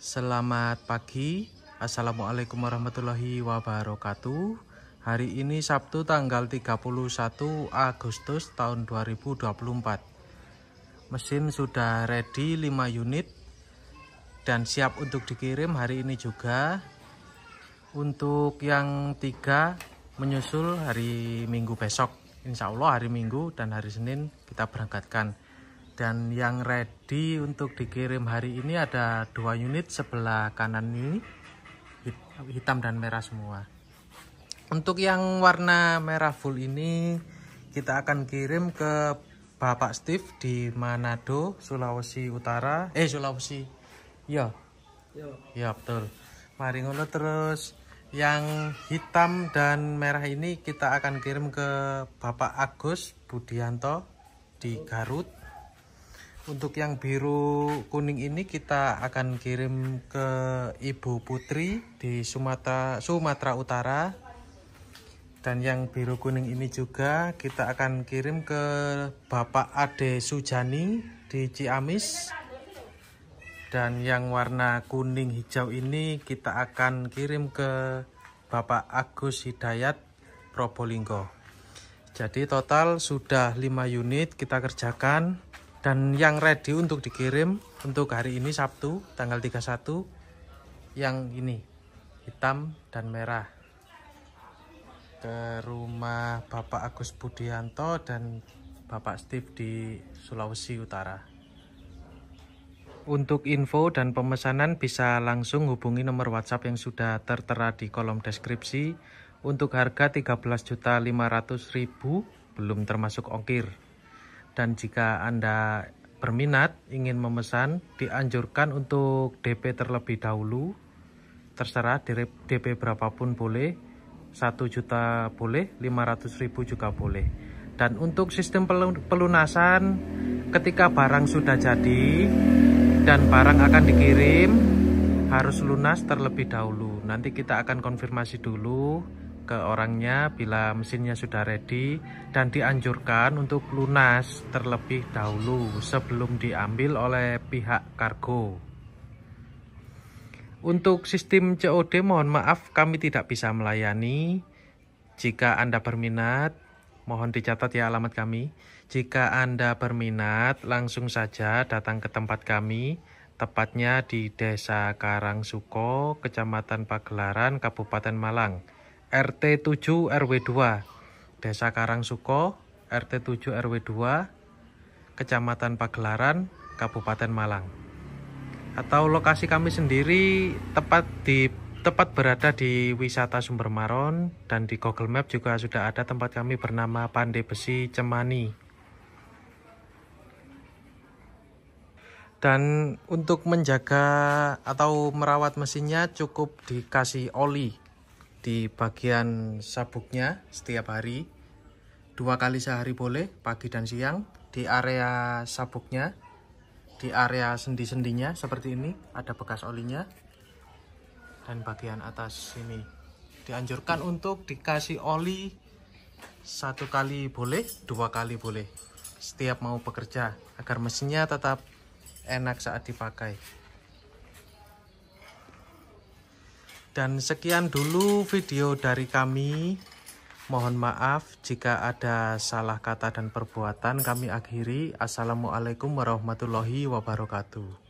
Selamat pagi, Assalamualaikum warahmatullahi wabarakatuh Hari ini Sabtu tanggal 31 Agustus tahun 2024 Mesin sudah ready 5 unit Dan siap untuk dikirim hari ini juga Untuk yang 3 menyusul hari Minggu besok Insya Allah hari Minggu dan hari Senin kita berangkatkan dan yang ready untuk dikirim hari ini ada dua unit sebelah kanan ini hitam dan merah semua untuk yang warna merah full ini kita akan kirim ke Bapak Steve di Manado Sulawesi Utara eh Sulawesi ya ya betul mari ngono terus yang hitam dan merah ini kita akan kirim ke Bapak Agus Budianto di Garut untuk yang biru kuning ini kita akan kirim ke Ibu Putri di Sumatera Sumatera Utara. Dan yang biru kuning ini juga kita akan kirim ke Bapak Ade Sujani di Ciamis. Dan yang warna kuning hijau ini kita akan kirim ke Bapak Agus Hidayat Probolinggo. Jadi total sudah 5 unit kita kerjakan dan yang ready untuk dikirim untuk hari ini Sabtu tanggal 31 yang ini hitam dan merah ke rumah Bapak Agus Budianto dan Bapak Steve di Sulawesi Utara untuk info dan pemesanan bisa langsung hubungi nomor WhatsApp yang sudah tertera di kolom deskripsi untuk harga 13.500.000 belum termasuk ongkir dan jika Anda berminat ingin memesan dianjurkan untuk DP terlebih dahulu terserah DP berapapun boleh 1 juta boleh 500 ribu juga boleh dan untuk sistem pelunasan ketika barang sudah jadi dan barang akan dikirim harus lunas terlebih dahulu nanti kita akan konfirmasi dulu ke orangnya bila mesinnya sudah ready dan dianjurkan untuk lunas terlebih dahulu sebelum diambil oleh pihak kargo. Untuk sistem COD mohon maaf kami tidak bisa melayani. Jika Anda berminat, mohon dicatat ya alamat kami. Jika Anda berminat, langsung saja datang ke tempat kami tepatnya di Desa Karangsuko, Kecamatan Pagelaran, Kabupaten Malang. RT 7 RW 2 Desa Karangsuko RT 7 RW 2 Kecamatan Pagelaran Kabupaten Malang atau lokasi kami sendiri tepat di tepat berada di wisata Sumber Maron dan di Google Map juga sudah ada tempat kami bernama Pandai Besi Cemani. Dan untuk menjaga atau merawat mesinnya cukup dikasih oli di bagian sabuknya setiap hari dua kali sehari boleh pagi dan siang di area sabuknya di area sendi-sendinya seperti ini ada bekas olinya dan bagian atas sini dianjurkan untuk dikasih oli satu kali boleh dua kali boleh setiap mau bekerja agar mesinnya tetap enak saat dipakai Dan sekian dulu video dari kami. Mohon maaf jika ada salah kata dan perbuatan kami akhiri. Assalamualaikum warahmatullahi wabarakatuh.